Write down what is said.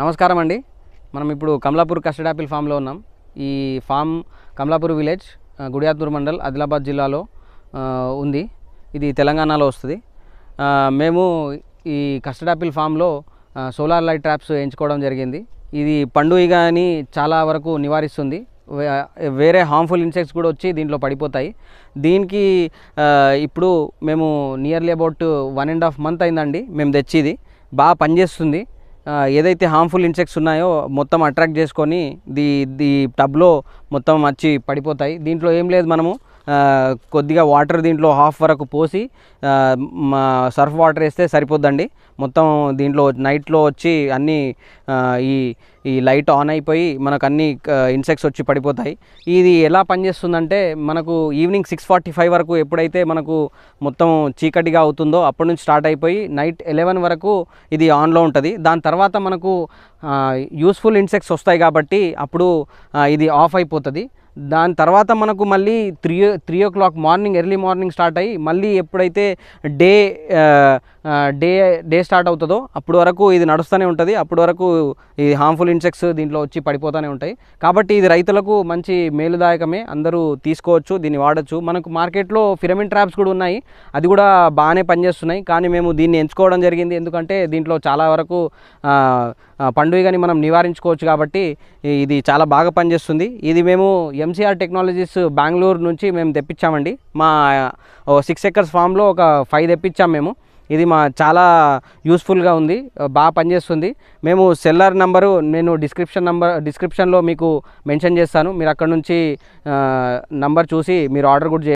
నమస్కారం అండి మనం ఇప్పుడు కమలాపూర్ కస్టడ్ యాపిల్ ఫామ్లో ఉన్నాం ఈ ఫామ్ కమలాపూర్ విలేజ్ గుడియాతూర్ మండల్ ఆదిలాబాద్ జిల్లాలో ఉంది ఇది తెలంగాణలో వస్తుంది మేము ఈ కస్టడ్ యాపిల్ ఫామ్లో సోలార్ లైట్ ట్రాప్స్ ఎంచుకోవడం జరిగింది ఇది పండు ఈగని చాలా వరకు నివారిస్తుంది వేరే హార్మ్ఫుల్ ఇన్సెక్ట్స్ కూడా వచ్చి దీంట్లో పడిపోతాయి దీనికి ఇప్పుడు మేము nearly about one and half month అయిందండి మేము తెచ్చిది బాగా పనిచేస్తుంది ఏదైతే హార్మ్ఫుల్ ఇన్సెక్ట్స్ ఉన్నాయో మొత్తం అట్రాక్ట్ చేసుకొని ది ది టబ్లో మొత్తం వచ్చి పడిపోతాయి దీంట్లో ఏం లేదు మనము కొద్దిగా వాటర్ దీంట్లో హాఫ్ వరకు పోసి సర్ఫ్ వాటర్ వేస్తే సరిపోద్దండి మొత్తం దీంట్లో నైట్లో వచ్చి అన్నీ ఈ ఈ లైట్ ఆన్ అయిపోయి మనకు అన్ని ఇన్సెక్ట్స్ వచ్చి పడిపోతాయి ఇది ఎలా పనిచేస్తుందంటే మనకు ఈవినింగ్ సిక్స్ ఫార్టీ ఫైవ్ వరకు ఎప్పుడైతే మనకు మొత్తం చీకటిగా అవుతుందో అప్పటి నుంచి స్టార్ట్ అయిపోయి నైట్ ఎలెవెన్ వరకు ఇది ఆన్లో ఉంటుంది దాని తర్వాత మనకు యూస్ఫుల్ ఇన్సెక్ట్స్ వస్తాయి కాబట్టి అప్పుడు ఇది ఆఫ్ అయిపోతుంది దాని తర్వాత మనకు మళ్ళీ three three o'clock morning early morning start అయ్యి మళ్ళీ ఎప్పుడైతే డే డే డే స్టార్ట్ అవుతుందో అప్పుడు వరకు ఇది నడుస్తూనే ఉంటుంది అప్పుడు వరకు ఈ హార్మ్ఫుల్ ఇన్సెక్ట్స్ దీంట్లో వచ్చి పడిపోతూనే ఉంటాయి కాబట్టి ఇది రైతులకు మంచి మేలుదాయకమే అందరూ తీసుకోవచ్చు దీన్ని వాడచ్చు మనకు మార్కెట్లో ఫిరమిన్ ట్రాప్స్ కూడా ఉన్నాయి అది కూడా బాగానే పనిచేస్తున్నాయి కానీ మేము దీన్ని ఎంచుకోవడం జరిగింది ఎందుకంటే దీంట్లో చాలా వరకు పండుగని మనం నివారించుకోవచ్చు కాబట్టి ఇది చాలా బాగా పనిచేస్తుంది ఇది మేము ఎంసీఆర్ టెక్నాలజీస్ బెంగళూరు నుంచి మేము తెప్పించామండి మా సిక్స్ ఎకర్స్ ఫామ్లో ఒక ఫైవ్ తెప్పించాం మేము ఇది మా చాలా యూస్ఫుల్గా ఉంది బాగా పనిచేస్తుంది మేము సెల్లర్ నంబరు నేను డిస్క్రిప్షన్ నంబర్ డిస్క్రిప్షన్లో మీకు మెన్షన్ చేస్తాను మీరు అక్కడ నుంచి నంబర్ చూసి మీరు ఆర్డర్ కూడా